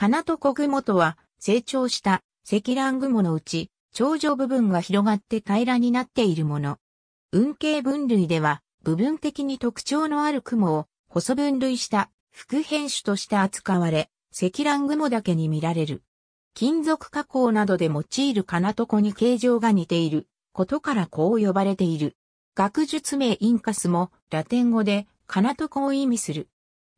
金戸小雲とは、成長した積乱雲のうち、頂上部分が広がって平らになっているもの。運慶分類では、部分的に特徴のある雲を細分類した副編種として扱われ、積乱雲だけに見られる。金属加工などで用いる金とこに形状が似ていることからこう呼ばれている。学術名インカスもラテン語で金とこを意味する。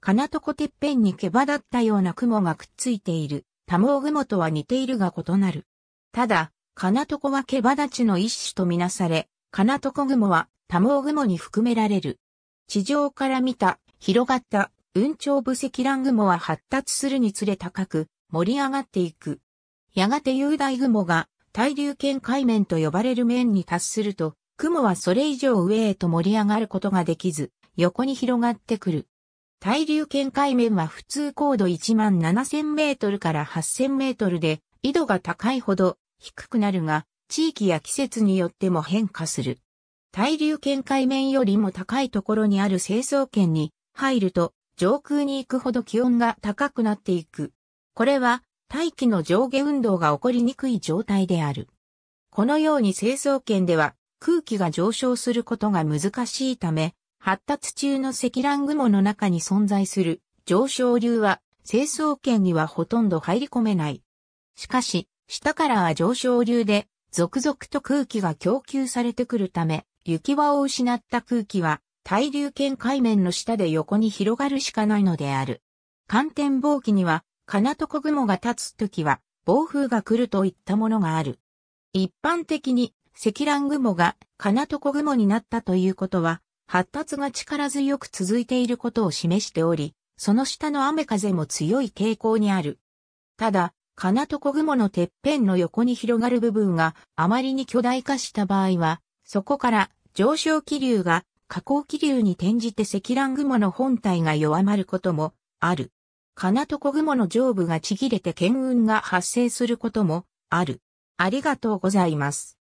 金床てっぺんに毛羽立ったような雲がくっついている、多毛雲とは似ているが異なる。ただ、金床は毛羽立ちの一種とみなされ、金床雲は多毛雲に含められる。地上から見た、広がった、雲頂部積乱雲は発達するにつれ高く、盛り上がっていく。やがて雄大雲が、対流圏海面と呼ばれる面に達すると、雲はそれ以上上へと盛り上がることができず、横に広がってくる。対流圏海面は普通高度1万7000メートルから8000メートルで、緯度が高いほど低くなるが、地域や季節によっても変化する。対流圏海面よりも高いところにある清掃圏に入ると、上空に行くほど気温が高くなっていく。これは、大気の上下運動が起こりにくい状態である。このように清掃圏では、空気が上昇することが難しいため、発達中の積乱雲の中に存在する上昇流は、成層圏にはほとんど入り込めない。しかし、下からは上昇流で、続々と空気が供給されてくるため、行き場を失った空気は、対流圏海面の下で横に広がるしかないのである。寒天暴気には、金床雲が立つときは、暴風が来るといったものがある。一般的に、積乱雲が金床雲になったということは、発達が力強く続いていることを示しており、その下の雨風も強い傾向にある。ただ、金床雲のてっぺんの横に広がる部分があまりに巨大化した場合は、そこから上昇気流が下降気流に転じて積乱雲の本体が弱まることもある。金床雲の上部がちぎれて剣雲が発生することもある。ありがとうございます。